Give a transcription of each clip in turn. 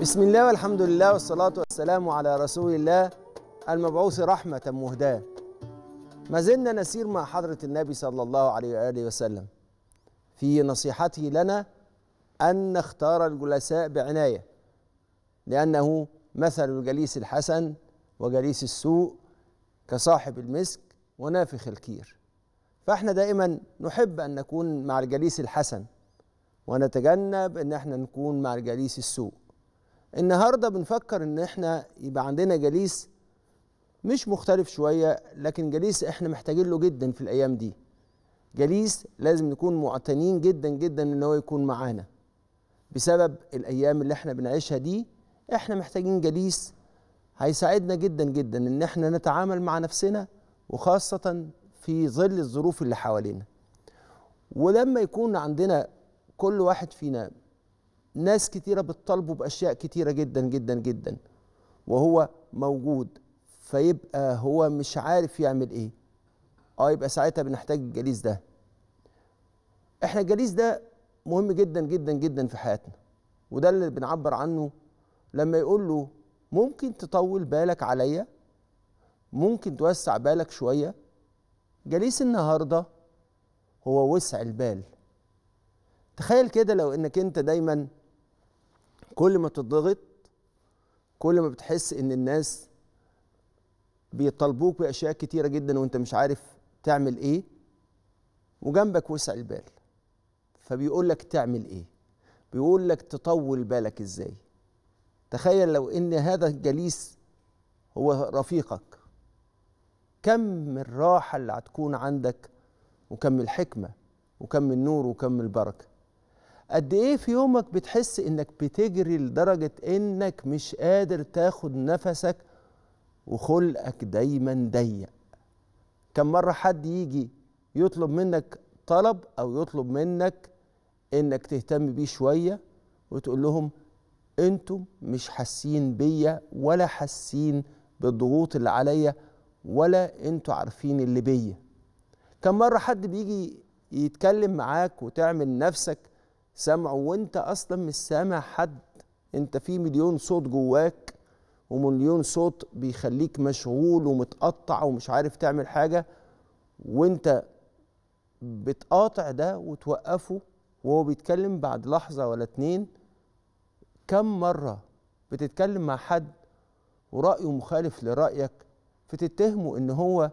بسم الله والحمد لله والصلاة والسلام على رسول الله المبعوث رحمة مهداة ما زلنا نسير مع حضرة النبي صلى الله عليه وآله وسلم في نصيحته لنا أن نختار الجلساء بعناية لأنه مثل الجليس الحسن وجليس السوء كصاحب المسك ونافخ الكير فاحنا دائما نحب أن نكون مع الجليس الحسن ونتجنب أن احنا نكون مع الجليس السوء النهارده بنفكر ان احنا يبقى عندنا جليس مش مختلف شويه لكن جليس احنا محتاجين له جدا في الايام دي جليس لازم نكون معتنين جدا جدا ان هو يكون معانا بسبب الايام اللي احنا بنعيشها دي احنا محتاجين جليس هيساعدنا جدا جدا ان احنا نتعامل مع نفسنا وخاصه في ظل الظروف اللي حوالينا ولما يكون عندنا كل واحد فينا ناس كتيره بتطالبه باشياء كتيره جدا جدا جدا وهو موجود فيبقى هو مش عارف يعمل ايه اه يبقى ساعتها بنحتاج الجليس ده احنا الجليس ده مهم جدا جدا جدا في حياتنا وده اللي بنعبر عنه لما يقول له ممكن تطول بالك عليا ممكن توسع بالك شويه جليس النهارده هو وسع البال تخيل كده لو انك انت دايما كل ما تضغط كل ما بتحس ان الناس بيطالبوك باشياء كتيره جدا وانت مش عارف تعمل ايه وجنبك وسع البال فبيقول لك تعمل ايه بيقول لك تطول بالك ازاي تخيل لو ان هذا الجليس هو رفيقك كم الراحه اللي هتكون عندك وكم الحكمه وكم النور وكم البركه قد ايه في يومك بتحس انك بتجري لدرجه انك مش قادر تاخد نفسك وخلقك دايما ضيق كم مره حد يجي يطلب منك طلب او يطلب منك انك تهتم بيه شويه وتقول لهم انتم مش حاسين بيا ولا حاسين بالضغوط اللي عليا ولا انتوا عارفين اللي بيا كم مره حد بيجي يتكلم معاك وتعمل نفسك سمعه وانت اصلا مش سامع حد انت في مليون صوت جواك ومليون صوت بيخليك مشغول ومتقطع ومش عارف تعمل حاجه وانت بتقاطع ده وتوقفه وهو بيتكلم بعد لحظه ولا اتنين كم مره بتتكلم مع حد ورايه مخالف لرايك فتتهمه ان هو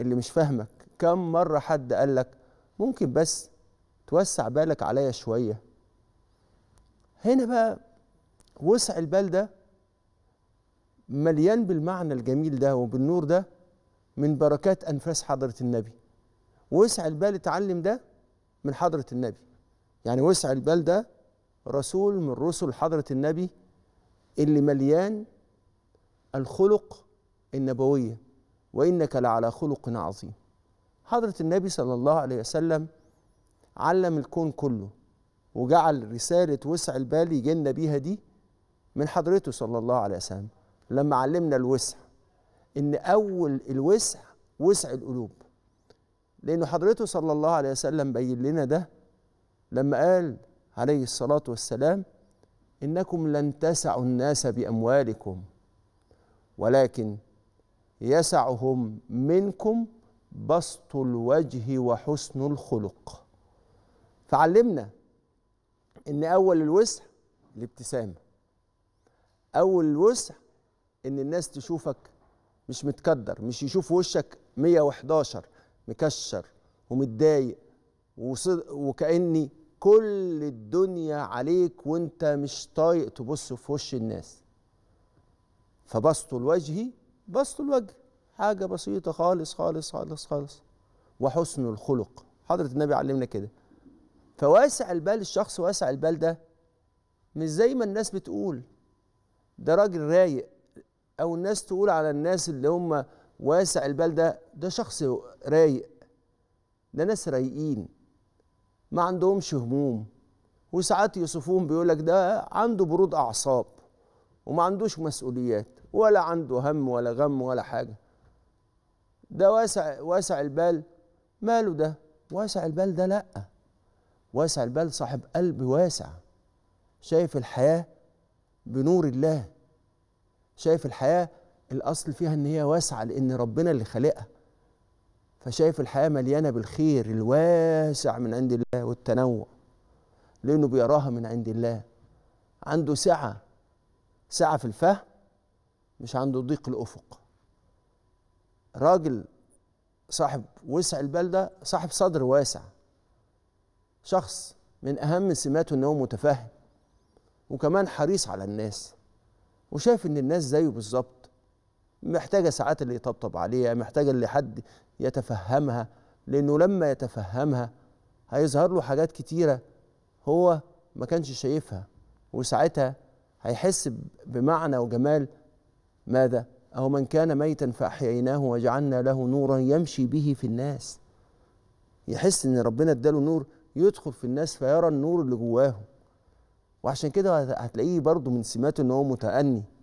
اللي مش فاهمك كم مره حد قالك ممكن بس توسع بالك عليا شويه هنا بقى وسع البال ده مليان بالمعنى الجميل ده وبالنور ده من بركات انفاس حضره النبي وسع البال اتعلم ده من حضره النبي يعني وسع البال ده رسول من رسل حضره النبي اللي مليان الخلق النبويه وانك لعلى خلق عظيم حضره النبي صلى الله عليه وسلم علم الكون كله وجعل رسالة وسع البال يجينا بيها دي من حضرته صلى الله عليه وسلم لما علمنا الوسع إن أول الوسع وسع القلوب لأن حضرته صلى الله عليه وسلم بين لنا ده لما قال عليه الصلاة والسلام إنكم لن تسعوا الناس بأموالكم ولكن يسعهم منكم بسط الوجه وحسن الخلق تعلمنا ان اول الوسع الابتسامه اول الوسع ان الناس تشوفك مش متكدر مش يشوف وشك 111 مكشر ومتضايق وكاني كل الدنيا عليك وانت مش طايق تبص في وش الناس فبسط الوجه بسط الوجه حاجه بسيطه خالص خالص خالص خالص وحسن الخلق حضره النبي علمنا كده فواسع البال الشخص واسع البال ده مش زي ما الناس بتقول ده راجل رايق او الناس تقول على الناس اللي هم واسع البال ده ده شخص رايق ده ناس رايقين ما عندهمش هموم وساعات يوصفوهم بيقول لك ده عنده برود اعصاب وما عندوش مسؤوليات ولا عنده هم ولا غم ولا حاجه ده واسع واسع البال ماله ده واسع البال ده لأ واسع البال صاحب قلب واسع شايف الحياة بنور الله شايف الحياة الأصل فيها إن هي واسعة لأن ربنا اللي خلقها فشايف الحياة مليانة بالخير الواسع من عند الله والتنوع لأنه بيراها من عند الله عنده سعة سعة في الفهم مش عنده ضيق الأفق راجل صاحب وسع البال ده صاحب صدر واسع شخص من أهم سماته أنه متفهم وكمان حريص على الناس وشايف أن الناس زيه بالظبط محتاجة ساعات اللي يطبطب عليها محتاجة اللي حد يتفهمها لأنه لما يتفهمها هيظهر له حاجات كتيرة هو ما كانش شايفها وساعتها هيحس بمعنى وجمال ماذا؟ أو من كان ميتا فأحييناه وجعلنا له نورا يمشي به في الناس يحس إن ربنا اداله نور يدخل في الناس فيرى النور اللي جواهم وعشان كده هتلاقيه برضو من سماته ان هو متأني